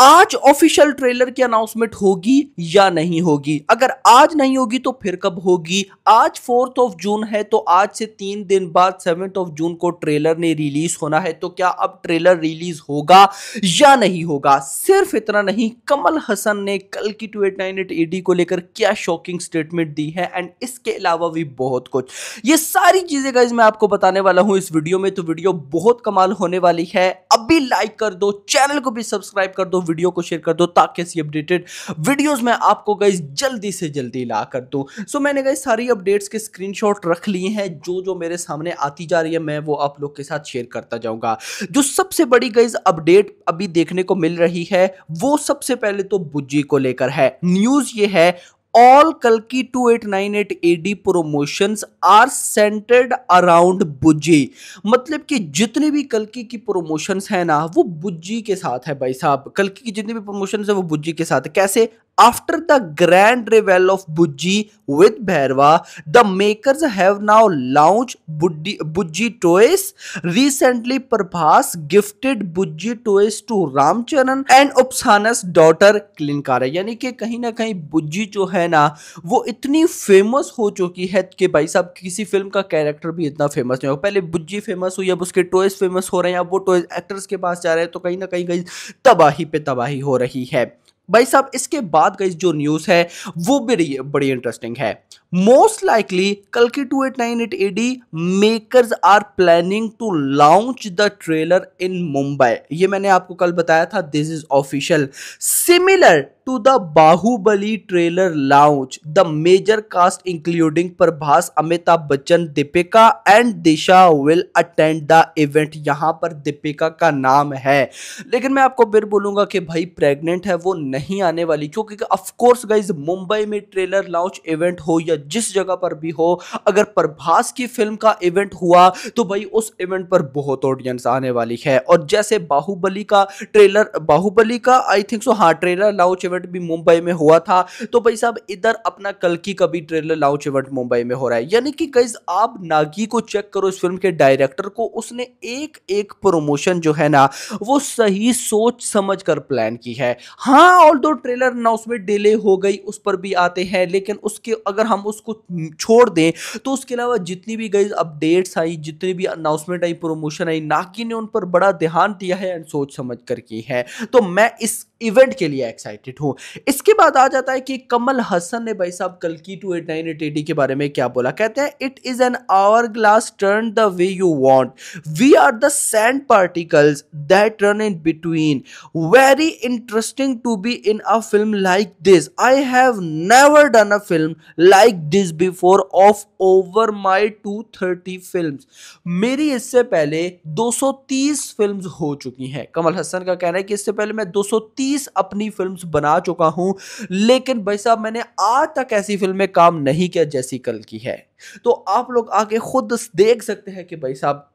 आज official trailer की announcement होगी या नहीं होगी अगर आज नहीं होगी तो फिर कब होगी आज फोर्थ ऑफ जून है तो आज से तीन दिन बाद सेवन्थ ऑफ जून को ट्रेलर ने रिलीज होना है तो क्या अब ट्रेलर रिलीज होगा या नहीं होगा सिर्फ इतना नहीं कमल हसन ने कल की टू एट ईडी को लेकर क्या शॉकिंग स्टेटमेंट दी है एंड इसके अलावा भी बहुत कुछ ये सारी चीजें गाइज मैं आपको बताने वाला हूं इस वीडियो में तो वीडियो बहुत कमाल होने वाली है अभी लाइक कर दो चैनल को भी सब्सक्राइब कर दो वीडियो को शेयर कर दो ताकि ऐसी अपडेटेड वीडियोज मैं आपको गई जल्दी से जल्दी ला कर दूँ सो मैंने गई सारी अपडेट्स के स्क्रीन रख लिए हैं जो जो मेरे सामने आती जा रही है मैं वो आप लोग के साथ शेयर करता जाऊँगा जो सबसे बड़ी गई अपडेट अभी देखने को मिल रही है वो सबसे पहले तो बुज्जी को लेकर है न्यूज़ ये है nine eight 2898 D promotion are centered around Bujji मतलब कि जितने भी कलकी की प्रोमोशंस हैं ना वो बुज्जी के साथ है भाई साहब कलकी की जितनी भी प्रोमोशंस है वो बुज्जी के साथ कैसे After the grand revel of Bujji with bhairava the makers have now launched Bujji toys. Recently, Prabhas gifted Bujji toys to Ramcharan and Upsana's daughter Klinkara. yani ke कहीं na कहीं बुज्जी jo hai na wo itni famous ho chuki hai कि bhai साहब kisi film ka character bhi itna famous nahi ho pehle बुज्जी famous हुई अब uske toys famous ho rahe hain ab wo toys actors ke paas ja rahe hain to कहीं na कहीं कहीं tabahi pe tabahi ho rahi hai भाई साहब इसके बाद गई जो न्यूज़ है वो भी बड़ी इंटरेस्टिंग है two eight nine eight AD makers are planning to launch the trailer in Mumbai ये मैंने आपको कल बताया था this is official similar to the Baahubali trailer launch the major cast including Prabhas Amitabh Bachchan Deepika and Disha will attend the event यहां पर दीपिका का नाम है लेकिन मैं आपको फिर बोलूंगा कि भाई प्रेग्नेंट है वो नहीं आने वाली क्योंकि ऑफकोर्स गाइज मुंबई में ट्रेलर लॉन्च इवेंट हो या या जिस जगह पर भी हो अगर प्रभास की फिल्म का इवेंट हुआ तो भाई उस इवेंट पर बहुत ऑडियंस आने वाली है और जैसे बाहुबली का ट्रेलर बाहुबली का आई थिंक सो हाँ ट्रेलर लाउच इवेंट भी मुंबई में हुआ था तो भाई साहब इधर अपना कल की कभी ट्रेलर लाउच इवेंट मुंबई में हो रहा है यानी कि गाइज आप नागी को चेक करो इस फिल्म के डायरेक्टर को उसने एक एक प्रोमोशन जो है ना वो सही सोच समझ कर प्लान की है हाँ ऑल ट्रेलर ना उसमें डिले हो गई उस पर भी आते हैं लेकिन उसके अगर हम उसको छोड़ दें तो उसके अलावा जितनी भी गई अपडेट्स आई जितनी भी अनाउंसमेंट आई प्रमोशन आई नाकी ने उन पर बड़ा ध्यान दिया है एंड सोच समझ कर की है तो मैं इस इवेंट के लिए एक्साइटेड हूँ इसके बाद आ जाता है कि कमल हसन ने भाई साहब कल की two eight nine eight AD के बारे में क्या बोला कहते हैं it is an hourglass turn the way you want we are the sand particles that run in between very interesting to be in a film like this I have never done a film like this before of over my two thirty film मेरी इससे पहले दो सौ तीस film हो चुकी हैं कमल हसन का कहना है कि इससे पहले मैं दो 230 तीस अपनी फिल्म बना चुका हूं लेकिन भाई साहब मैंने आज तक ऐसी फिल्म में काम नहीं किया जैसी कल की है तो आप लोग आके खुद देख सकते हैं कि भाई साहब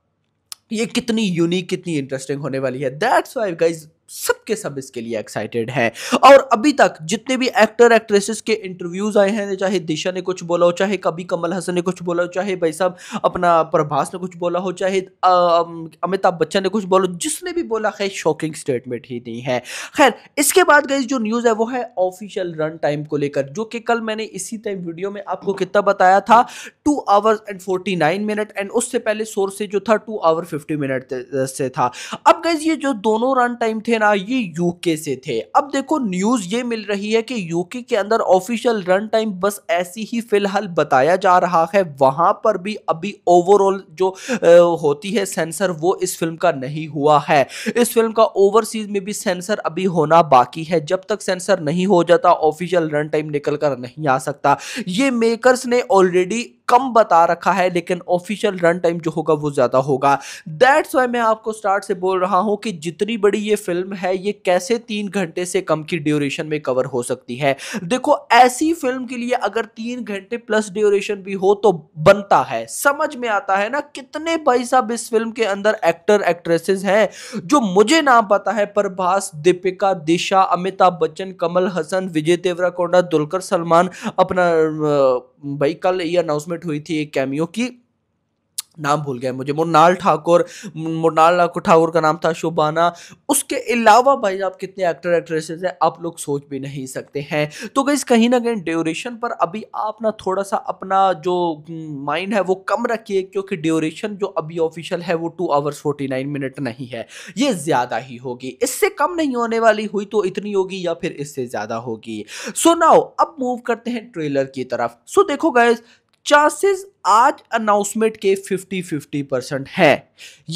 ये कितनी यूनिक कितनी इंटरेस्टिंग होने वाली है दैट्स वाई गाइज सबके सब इसके लिए एक्साइटेड है और अभी तक जितने भी एक्टर एक्ट्रेसेस के इंटरव्यूज आए हैं चाहे दिशा ने कुछ बोला हो चाहे कभी कमल हसन ने कुछ बोला हो चाहे भाई साहब अपना प्रभास ने कुछ बोला हो चाहे अमिताभ बच्चन ने कुछ बोला जिसने भी बोला खैर शॉकिंग स्टेटमेंट ही नहीं है खैर इसके बाद गई जो न्यूज़ है वो है ऑफिशियल रन टाइम को लेकर जो कि कल मैंने इसी टाइम वीडियो में आपको कितना बताया था two hours and forty nine minute and उससे पहले सोर्स से जो था टू आवर फिफ्टी मिनट से था अब गई ये जो दोनों रन टाइम थे थे ना ये यूके से थे अब देखो न्यूज ये मिल रही है कि यूके के अंदर ऑफिशियल रन टाइम बस ऐसी ही फिलहाल बताया जा रहा है वहां पर भी अभी ओवरऑल जो आ, होती है सेंसर वो इस फिल्म का नहीं हुआ है इस फिल्म का ओवरसीज में भी सेंसर अभी होना बाकी है जब तक सेंसर नहीं हो जाता ऑफिशियल रन टाइम निकल कर नहीं आ सकता ये मेकर्स ने ऑलरेडी कम बता रखा है लेकिन ऑफिशियल रन टाइम जो होगा वो ज़्यादा होगा दैट्स वाई मैं आपको स्टार्ट से बोल रहा हूँ कि जितनी बड़ी ये फिल्म है ये कैसे तीन घंटे से कम की ड्यूरेशन में कवर हो सकती है देखो ऐसी फिल्म के लिए अगर तीन घंटे प्लस ड्यूरेशन भी हो तो बनता है समझ में आता है ना कितने भाई साहब इस फिल्म के अंदर एक्टर एक्ट्रेसेस हैं जो मुझे नाम पता है प्रभास दीपिका दिशा अमिताभ बच्चन कमल हसन विजय कोंडा दुलकर सलमान अपना भाई कल ये अनाउंसमेंट हुई थी एक कैमियो की नाम भूल गया मुझे मुरनाल ठाकुर मुरनाल ठाकुर का नाम था शुभाना उसके अलावा भाई आप कितने एक्टर एक्ट्रेसेस हैं आप लोग सोच भी नहीं सकते हैं तो गई कहीं ना कहीं ड्यूरेशन पर अभी आप ना थोड़ा सा अपना जो माइंड हम्म, है वो कम रखिए क्योंकि ड्यूरेशन जो अभी ऑफिशियल है वो two hours forty nine minute नहीं है ये ज़्यादा ही होगी इससे कम नहीं होने वाली हुई तो इतनी होगी या फिर इससे ज़्यादा होगी सो so नाओ अब मूव करते हैं ट्रेलर की तरफ सो so देखो गैस चांसेस आज अनाउंसमेंट के 50 50 परसेंट है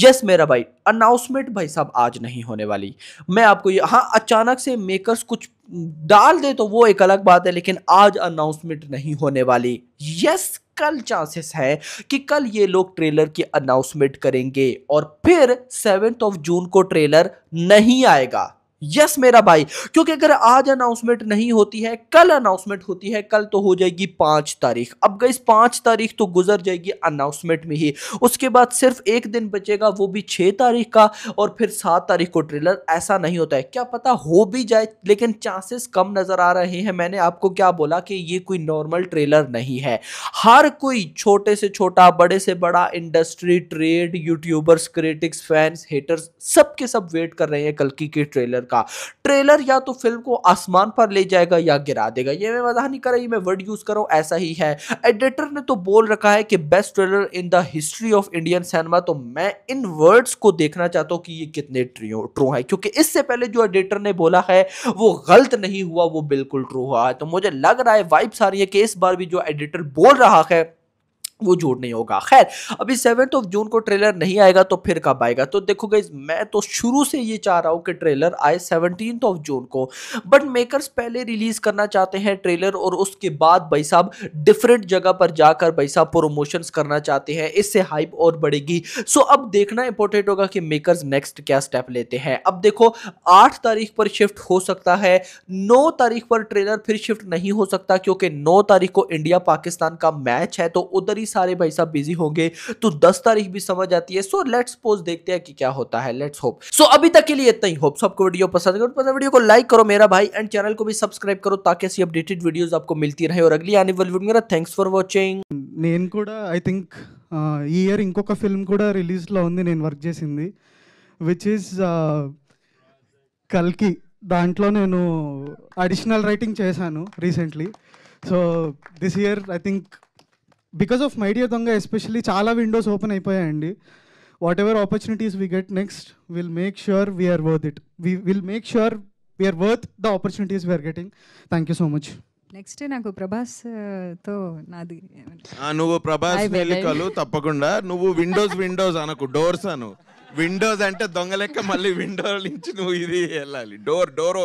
यस मेरा भाई अनाउंसमेंट भाई साहब आज नहीं होने वाली मैं आपको ये हाँ अचानक से मेकर्स कुछ डाल दे तो वो एक अलग बात है लेकिन आज अनाउंसमेंट नहीं होने वाली यस कल चांसेस है कि कल ये लोग ट्रेलर की अनाउंसमेंट करेंगे और फिर सेवेंथ ऑफ जून को ट्रेलर नहीं आएगा यस मेरा भाई क्योंकि अगर आज अनाउंसमेंट नहीं होती है कल अनाउंसमेंट होती है कल तो हो जाएगी पांच तारीख अब गई पांच तारीख तो गुजर जाएगी अनाउंसमेंट में ही उसके बाद सिर्फ एक दिन बचेगा वो भी छह तारीख का और फिर सात तारीख को ट्रेलर ऐसा नहीं होता है क्या पता हो भी जाए लेकिन चांसेस कम नज़र आ रहे हैं मैंने आपको क्या बोला कि ये कोई नॉर्मल ट्रेलर नहीं है हर कोई छोटे से छोटा बड़े से बड़ा industry trade YouTubers critics fans haters सबके सब वेट कर रहे हैं कल की के ट्रेलर का ट्रेलर या तो फिल्म को आसमान पर ले जाएगा या गिरा देगा ये मैं वजह नहीं कर रही मैं वर्ड यूज करूँ ऐसा ही है एडिटर ने तो बोल रखा है कि best trailer in the history of Indian cinema तो मैं इन वर्ड्स को देखना चाहता हूँ कि ये कितने ट्रू है क्योंकि इससे पहले जो एडिटर ने बोला है वो गलत नहीं हुआ वो बिल्कुल ट्रू हुआ है तो मुझे लग रहा है वाइब्स आ रही है कि इस बार भी जो एडिटर बोल रहा है वो झूठ नहीं होगा खैर अभी सेवेंथ ऑफ जून को ट्रेलर नहीं आएगा तो फिर कब आएगा तो देखो गई मैं तो शुरू से ये चाह रहा हूँ कि ट्रेलर आए सेवनटीन ऑफ जून को बट मेकर्स पहले रिलीज़ करना चाहते हैं ट्रेलर और उसके बाद भाई साहब डिफरेंट जगह पर जाकर भाई साहब प्रोमोशंस करना चाहते हैं इससे हाइप और बढ़ेगी सो अब देखना इंपॉर्टेंट होगा कि मेकरस नेक्स्ट क्या स्टेप लेते हैं अब देखो आठ तारीख पर शिफ्ट हो सकता है नौ तारीख पर ट्रेलर फिर शिफ्ट नहीं हो सकता क्योंकि नौ तारीख को इंडिया पाकिस्तान का मैच है तो उधर ही सारे भाई साहब बिजी होंगे तो दस तारीख भी समझ आती है सो लेट्स पोज देखते हैं कि क्या होता है लेट्स होप सो अभी तक के लिए इतना ही होप सबको वीडियो पसंद करो पसंद वीडियो को लाइक करो मेरा भाई एंड चैनल को भी सब्सक्राइब करो ताकि ऐसी अपडेटेड वीडियो आपको मिलती रहे और अगली आने वाली वीडियो मेरा थैंक्स फॉर वॉचिंग नैन కూడా थिंक इयर इंकोक फिल्म ఇంకొక ఫిల్మ్ विच రిలీజ్లో ఉంది నేను వర్క్ చేసింది విచ్ ఈస్ కల్కి దాంట్లో నేను additional writing because of my dear Donga especially చాలా విండోస్ ఓపెన్ అయిపోయాయండి whatever opportunities we get next will make sure we're worth it we will make sure we're worth the opportunities we're getting thank you so much next నాకు Prabhas uh, తో నాది నువ్వు ప్రభాస్ నెలికలు తప్పకుండా నువ్వు windows windows అనకు doors అను windows అంటే దొంగ లెక్క మళ్ళీ విండో నుంచి నువ్వు ఇది వెళ్ళాలి డోర్ డోర్